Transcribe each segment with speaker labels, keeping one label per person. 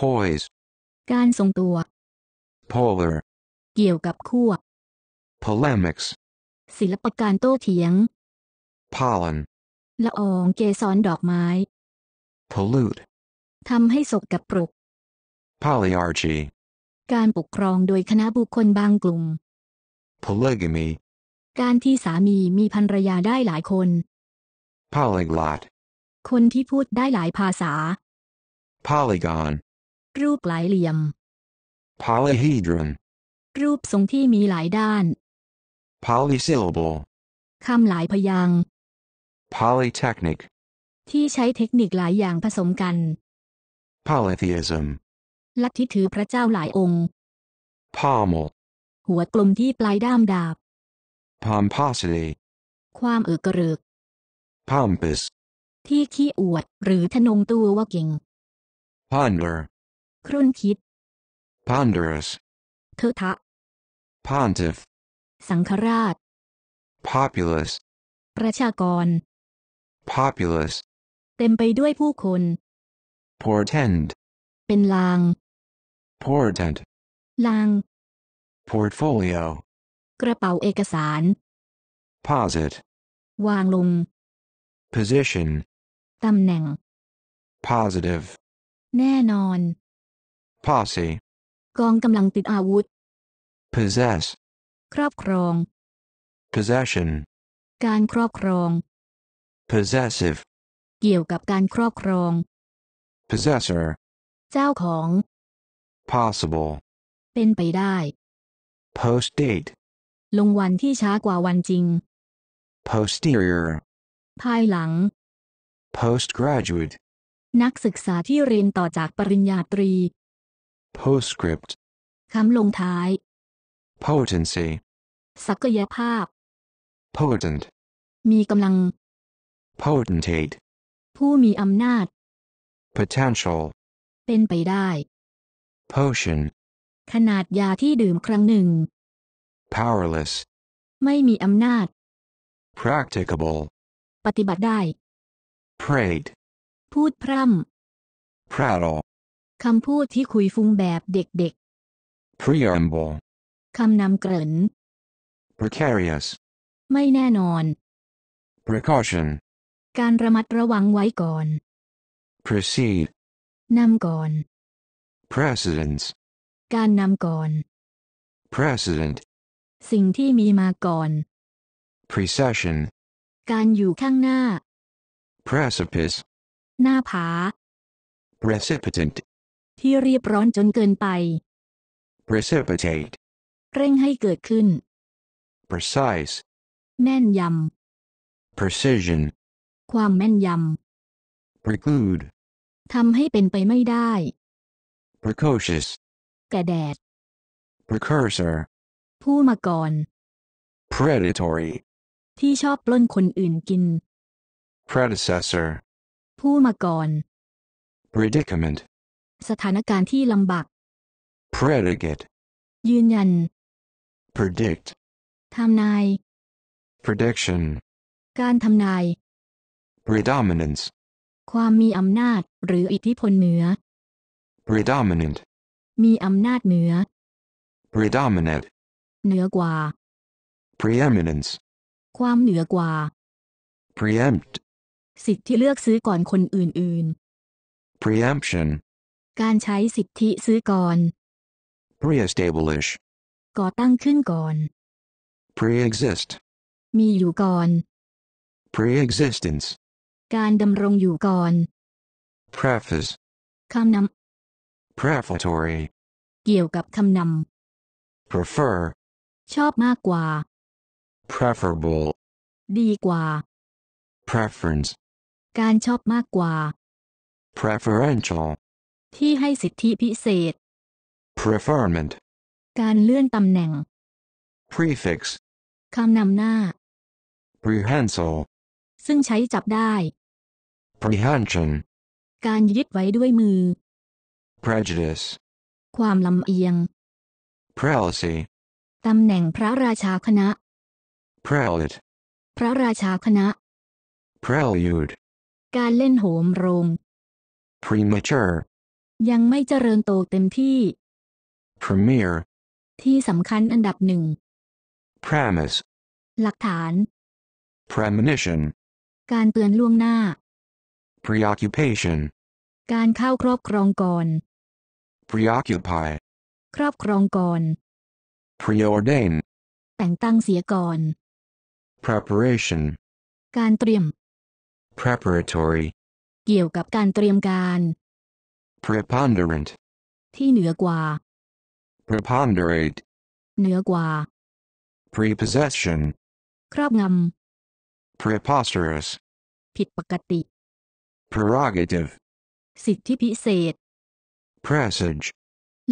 Speaker 1: poise
Speaker 2: การทรงตัว polar เกี่ยวกับขั้ว
Speaker 1: polemics
Speaker 2: ศิลปการโต้เถียง pollen ละอองเกสรดอกไม้ pollute ทำให้สกกับปรก
Speaker 1: polyarchy
Speaker 2: การปกครองโดยคณะบุคคลบางกลุ่ม
Speaker 1: polygamy
Speaker 2: การที่สามีมีภรรยาได้หลายคน
Speaker 1: polyglot
Speaker 2: คนที่พูดได้หลายภาษา
Speaker 1: polygon
Speaker 2: รูปหลายเหลี่ยม
Speaker 1: polyhedron
Speaker 2: รูปทรงที่มีหลายด้าน
Speaker 1: polysyllable
Speaker 2: คำหลายพยางค์
Speaker 1: polytechnic
Speaker 2: ที่ใช้เทคนิคหลายอย่างผสมกัน
Speaker 1: polytheism
Speaker 2: ลัทธิถือพระเจ้าหลายองค์ pommel หัวกลมที่ปลายด้ามดาบ
Speaker 1: pomposity
Speaker 2: ความเออกเกริก pompous ที่ขี้อวดหรือทะนงตัวว่าเก่ง ponder ครุ่นคิด ponderous เทอะทะ pontiff สังฆราช
Speaker 1: p o p u l o u s
Speaker 2: ประชากร
Speaker 1: p o p u l o u s
Speaker 2: เต็มไปด้วยผู้คน
Speaker 1: portend เป็นลาง portent ลาง portfolio
Speaker 2: กระเป๋าเอกสาร posit วางลง position ตำแหน่ง positive แน่นอน posse กองกำลังติดอาวุธ possess ครอบครอง possession การครอบครอง
Speaker 1: possessive
Speaker 2: เกี่ยวกับการครอบครอง possessor เจ้าของ possible เป็นไปได้
Speaker 1: post date
Speaker 2: ลงวันที่ช้ากว่าวันจริง
Speaker 1: posterior ภายหลัง postgraduate
Speaker 2: นักศึกษาที่เรียนต่อจากปริญญาตรี
Speaker 1: postscript
Speaker 2: คำลงท้าย potency ศักยภาพ potent มีกำลัง
Speaker 1: potentate
Speaker 2: ผู้มีอำนาจ
Speaker 1: potential
Speaker 2: เป็นไปได้ potion ขนาดยาที่ดื่มครั้งหนึ่ง powerless ไม่มีอำนาจ
Speaker 1: practicable ปฏิบัติได้ p r a t e พูดพร่ำ prattle
Speaker 2: คำพูดที่คุยฟุ้งแบบเด็ก
Speaker 1: ๆ preamble
Speaker 2: คำนำเกริ่น
Speaker 1: precarious
Speaker 2: ไม่แน่นอน precaution การระมัดระวังไว้ก่อน
Speaker 1: precede นำก่อน precedence
Speaker 2: การนำก่อน
Speaker 1: precedent
Speaker 2: สิ่งที่มีมาก่อน
Speaker 1: precession
Speaker 2: การอยู่ข้างหน้า
Speaker 1: precipice หน้าผา precipitant
Speaker 2: ที่รีบร้อนจนเกินไป
Speaker 1: precipitate
Speaker 2: เร่งให้เกิดขึ้น
Speaker 1: precise แม่นยำ precision
Speaker 2: ความแม่นยำ preclude ทำให้เป็นไปไม่ได้
Speaker 1: precocious กระแดด precursor
Speaker 2: ผู้มาก่อน
Speaker 1: predatory
Speaker 2: ที่ชอบปล้นคนอื่นกิน
Speaker 1: predecessor
Speaker 2: ผู้มาก่อน
Speaker 1: predicament
Speaker 2: สถานการณ์ที่ลำบาก
Speaker 1: predicate ยืนยัน predict ทำนาย prediction
Speaker 2: การทำนาย
Speaker 1: predominance
Speaker 2: ความมีอำนาจหรืออิทธิพลเหนือ
Speaker 1: predominant
Speaker 2: มีอำนาจเหนือ
Speaker 1: predominant เหนือกว่า preeminence
Speaker 2: ความเหนือกว่า preempt สิทธิ์ที่เลือกซื้อก่อนคนอื่น
Speaker 1: ๆ preemption
Speaker 2: การใช้สิทธิซื้อก่อน
Speaker 1: pre-establish
Speaker 2: ก่อตั้งขึ้นก่อน
Speaker 1: pre-exist
Speaker 2: มีอยู่ก่อน
Speaker 1: pre-existence
Speaker 2: การดำรงอยู่ก่อน preface คำน
Speaker 1: ำ prefatory
Speaker 2: เกี่ยวกับคำน
Speaker 1: ำ prefer
Speaker 2: ชอบมากกว่า
Speaker 1: preferable ดีกว่า preference
Speaker 2: การชอบมากกว่า
Speaker 1: preferential
Speaker 2: ที่ให้สิทธิพิเศษ
Speaker 1: preferment
Speaker 2: การเลื่อนตำแหน่ง prefix คำนำหน้า
Speaker 1: prehensile
Speaker 2: ซึ่งใช้จับได้
Speaker 1: prehension
Speaker 2: การยึดไว้ด้วยมือ prejudice ความลำเอียง prelacy ตำแหน่งพระราชาคณะ prelate พระราชาคณะ
Speaker 1: prelude
Speaker 2: การเล่นโหมโรง
Speaker 1: premature
Speaker 2: ยังไม่เจริญโตเต็มที่ premier ที่สำคัญอันดับหนึ่ง premise หลักฐาน
Speaker 1: premonition
Speaker 2: การเตือนล่วงหน้า
Speaker 1: preoccupation
Speaker 2: การเข้าครอบครองก่อน
Speaker 1: preoccupy
Speaker 2: ครอบครองก่อน
Speaker 1: preordain
Speaker 2: แต่งตั้งเสียก่อน
Speaker 1: preparation การเตรียม preparatory
Speaker 2: เกี่ยวกับการเตรียมการ
Speaker 1: preponderant
Speaker 2: ที่เหนือกว่า
Speaker 1: preponderate เหนือกว่า prepossession ครอบงำ preposterous
Speaker 2: ผิดปกติ
Speaker 1: prerogative
Speaker 2: สิทธิพิเศษ
Speaker 1: presage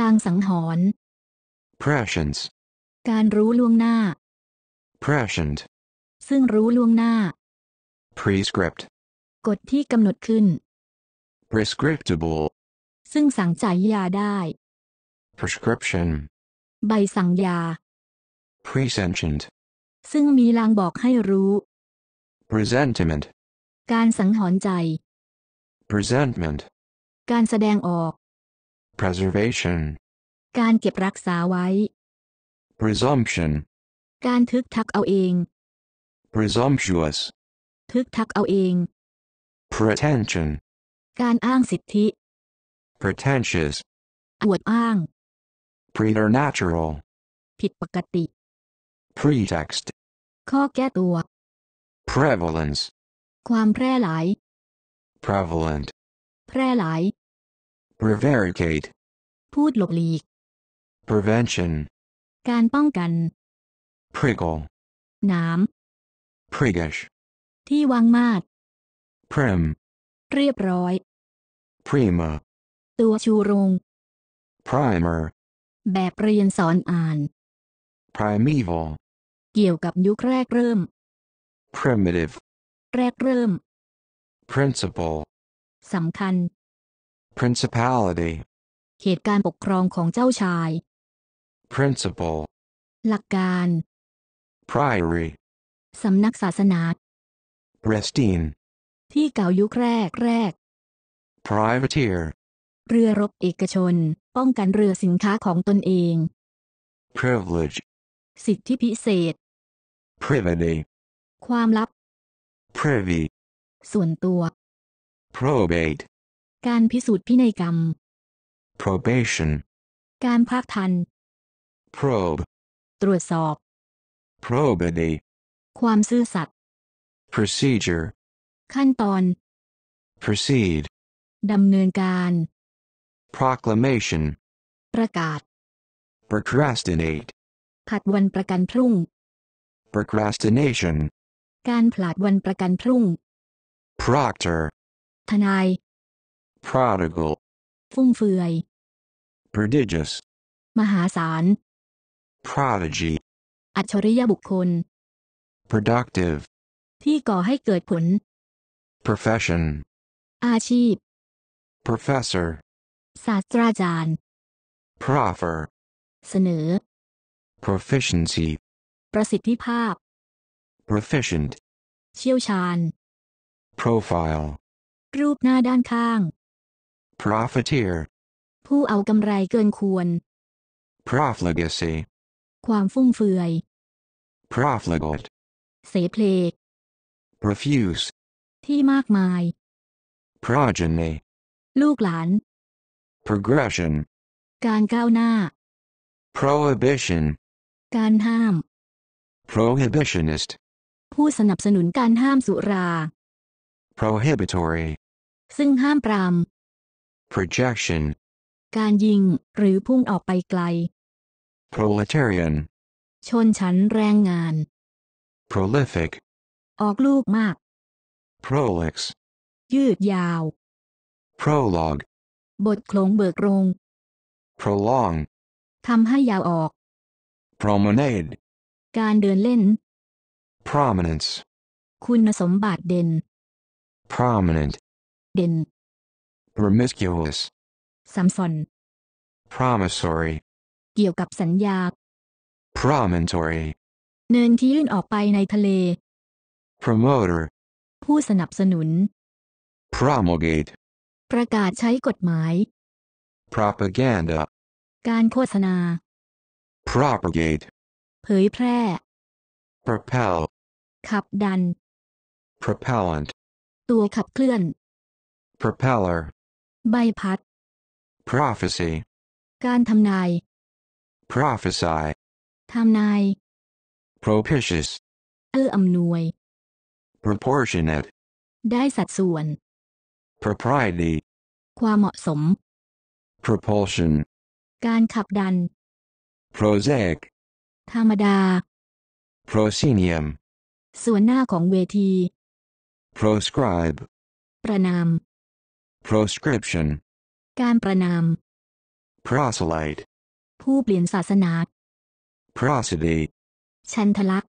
Speaker 2: ลางสังหรณ์ prescience การรู้ล่วงหน้า prescient ซึ่งรู้ล่วงหน้า
Speaker 1: prescript
Speaker 2: กฎที่กำหนดขึ้น
Speaker 1: prescriptible
Speaker 2: ซึ่งสั่งจ่ายยาได้
Speaker 1: prescription
Speaker 2: ใบสั่งยา
Speaker 1: presentient
Speaker 2: ซึ่งมีลางบอกให้รู้
Speaker 1: presentiment
Speaker 2: การสังหรณ์ใจ
Speaker 1: presentment
Speaker 2: การแสดงออก
Speaker 1: preservation
Speaker 2: การเก็บรักษาไว้
Speaker 1: presumption
Speaker 2: การทึกทักเอาเอง
Speaker 1: presumptuous
Speaker 2: ทึกทักเอาเอง
Speaker 1: pretension
Speaker 2: การอ้างสิทธิ
Speaker 1: pretentious อวดอ้าง preternatural
Speaker 2: ผิดปกติ
Speaker 1: pretext
Speaker 2: ข้อแก้ตัว
Speaker 1: prevalence
Speaker 2: ความแพร่หลาย
Speaker 1: prevalent แพร่หลาย prevaricate
Speaker 2: พูดหลบหลีก
Speaker 1: prevention
Speaker 2: การป้องกัน prickle หนาม priggish ที่วางมาด prim เรียบร้อย prima ัวชูโรง primer แบบเรียนสอนอ่าน
Speaker 1: primeval
Speaker 2: เกี่ยวกับยุคแรกเริ่ม primitive แรกเริ่ม
Speaker 1: principle สำคัญ principality
Speaker 2: เขตการปกครองของเจ้าชาย
Speaker 1: principle
Speaker 2: หลักการ priory สำนักศาสนา r e s t i n e ที่เก่ายุคแรกแรก
Speaker 1: privateer
Speaker 2: เรือรบเอกชนป้องกันเรือสินค้าของตนเอง privilege สิทธิพิเศษ privity ความลับ privy ส่วนตัว
Speaker 1: probate
Speaker 2: การพิสูจน์พินัยกรรม
Speaker 1: probation
Speaker 2: การพักทัน probe ตรวจสอบ
Speaker 1: probity
Speaker 2: ความซื่อสัตย์
Speaker 1: procedure ขั้นตอน proceed
Speaker 2: ดำเนินการ
Speaker 1: proclamation ประกาศ procrastinate
Speaker 2: ผัดวันประกันพรุ่ง
Speaker 1: procrastination
Speaker 2: การผลัดวันประกันพรุ่ง proctor ทนาย
Speaker 1: prodigal ฟุ่มเฟือย prodigious
Speaker 2: มหาศาล
Speaker 1: prodigy
Speaker 2: อัจฉริยบุคคล
Speaker 1: productive
Speaker 2: ที่ก่อให้เกิดผล profession อาชีพ
Speaker 1: professor
Speaker 2: ศาสตราจารย์ proffer เสนอ
Speaker 1: proficiency
Speaker 2: ประสิทธิภาพ
Speaker 1: proficient
Speaker 2: เชี่ยวชาญ
Speaker 1: profile
Speaker 2: รูปหน้าด้านข้าง
Speaker 1: profiteer
Speaker 2: ผู้เอากำไรเกินควร
Speaker 1: profligacy
Speaker 2: ความฟุ่มเฟือย
Speaker 1: profligate เสเพล profuse
Speaker 2: ที่มากมาย
Speaker 1: progeny ลูกหลาน progression
Speaker 2: การก้าวหน้า
Speaker 1: prohibition การห้าม prohibitionist
Speaker 2: ผู้สนับสนุนการห้ามสุรา
Speaker 1: prohibitory
Speaker 2: ซึ่งห้ามปราม
Speaker 1: projection
Speaker 2: การยิงหรือพุ่งออกไปไกล
Speaker 1: proletarian
Speaker 2: ชนชั้นแรงงาน prolific ออกลูกมาก prolix ยืดยาว
Speaker 1: prologue
Speaker 2: บทโขลงเบิกโรง prolong ทำให้ยาวออก
Speaker 1: promenade
Speaker 2: การเดินเล่น
Speaker 1: prominence
Speaker 2: คุณสมบัติเด่น
Speaker 1: prominent เด่น promiscuous สัมสน promissory
Speaker 2: เกี่ยวกับสัญญา
Speaker 1: promontory
Speaker 2: เนินที่ยื่นออกไปในทะเล promoter ผู้สนับสนุน
Speaker 1: promulgate
Speaker 2: ประกาศใช้กฎหมาย
Speaker 1: propaganda
Speaker 2: การโฆษณา
Speaker 1: propagate เผยแพร่ propel ขับดัน propellant
Speaker 2: ตัวขับเคลื่อน
Speaker 1: propeller ใบพัด prophecy
Speaker 2: การทำนาย
Speaker 1: prophesy ทำนาย propitious
Speaker 2: เอื้ออำนวย
Speaker 1: proportionate
Speaker 2: ได้สัดส่วน
Speaker 1: propriety
Speaker 2: ความเหมาะสม
Speaker 1: propulsion
Speaker 2: การขับดัน
Speaker 1: prosaic ธรรมดา proscenium
Speaker 2: ส่วนหน้าของเวที
Speaker 1: proscribe ประนาม proscription
Speaker 2: การประนาม
Speaker 1: proselyte
Speaker 2: ผู้เปลี่ยนศาสนา prosody ชันทลักษ์